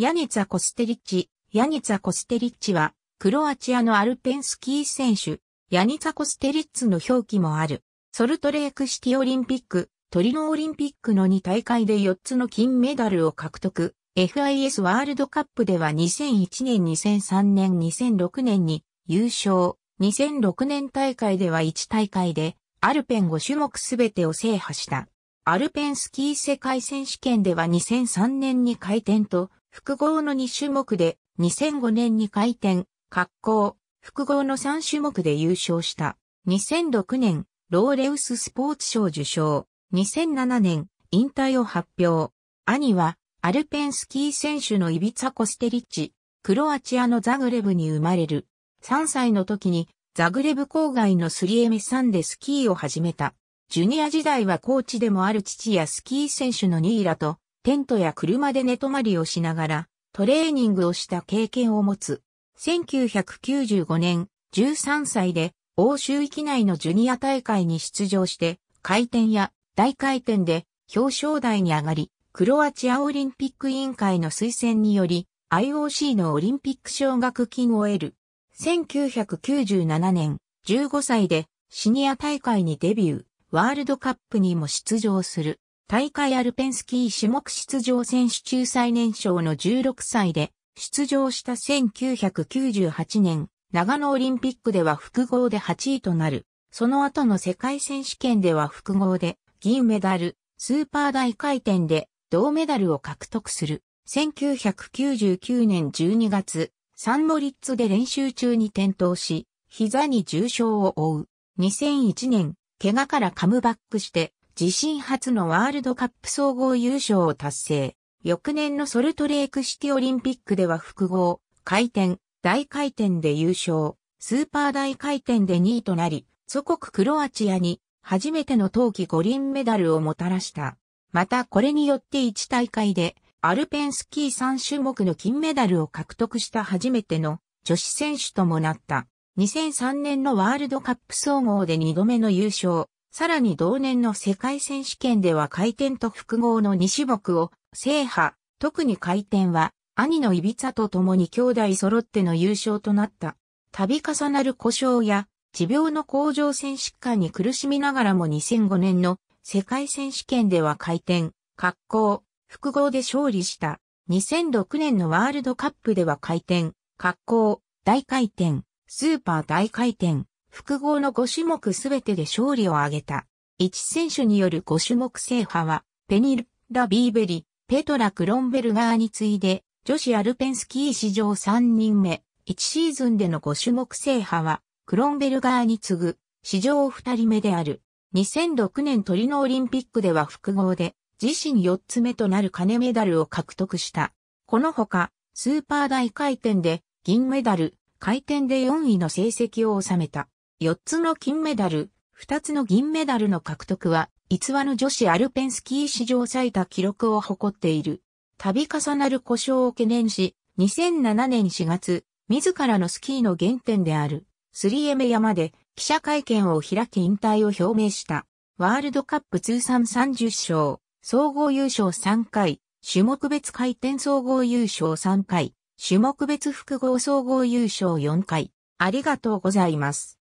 ヤニツァ・コステリッチ。ヤニツァ・コステリッチは、クロアチアのアルペンスキー選手、ヤニツァ・コステリッツの表記もある。ソルトレークシティオリンピック、トリノオリンピックの2大会で4つの金メダルを獲得。FIS ワールドカップでは2001年、2003年、2006年に優勝。2006年大会では1大会で、アルペン5種目すべてを制覇した。アルペンスキー世界選手権では2003年に回転と、複合の2種目で2005年に回転、滑降、複合の3種目で優勝した。2006年、ローレウススポーツ賞受賞。2007年、引退を発表。兄は、アルペンスキー選手のイビツァ・コステリッチ、クロアチアのザグレブに生まれる。3歳の時に、ザグレブ郊外のスリエメさんでスキーを始めた。ジュニア時代はコーチでもある父やスキー選手のニーラと、テントや車で寝泊まりをしながら、トレーニングをした経験を持つ。1995年、13歳で、欧州域内のジュニア大会に出場して、回転や大回転で表彰台に上がり、クロアチアオリンピック委員会の推薦により、IOC のオリンピック奨学金を得る。1997年、15歳でシニア大会にデビュー、ワールドカップにも出場する。大会アルペンスキー種目出場選手中最年少の16歳で、出場した1998年、長野オリンピックでは複合で8位となる。その後の世界選手権では複合で、銀メダル、スーパー大回転で、銅メダルを獲得する。1999年12月、サンモリッツで練習中に転倒し、膝に重傷を負う。2001年、怪我からカムバックして、自身初のワールドカップ総合優勝を達成。翌年のソルトレークシティオリンピックでは複合、回転、大回転で優勝、スーパー大回転で2位となり、祖国クロアチアに初めての冬季五輪メダルをもたらした。またこれによって1大会でアルペンスキー3種目の金メダルを獲得した初めての女子選手ともなった。2003年のワールドカップ総合で2度目の優勝、さらに同年の世界選手権では回転と複合の2種目を制覇、特に回転は兄のイビツァと共に兄弟揃っての優勝となった。度重なる故障や持病の甲状腺疾患に苦しみながらも2005年の世界選手権では回転、格好、複合で勝利した。2006年のワールドカップでは回転、格好、大回転、スーパー大回転、複合の5種目すべてで勝利を挙げた。1選手による5種目制覇は、ペニラ・ビーベリ、ペトラ・クロンベルガーに次いで、女子アルペンスキー史上3人目、1シーズンでの5種目制覇は、クロンベルガーに次ぐ、史上2人目である。2006年トリノオリンピックでは複合で、自身4つ目となる金メダルを獲得した。このほか、スーパー大回転で銀メダル、回転で4位の成績を収めた。4つの金メダル、2つの銀メダルの獲得は、逸話の女子アルペンスキー史上最多記録を誇っている。度重なる故障を懸念し、2007年4月、自らのスキーの原点である、スリエメ山で記者会見を開き引退を表明した。ワールドカップ通算30勝、総合優勝3回、種目別回転総合優勝3回、種目別複合総合優勝4回。ありがとうございます。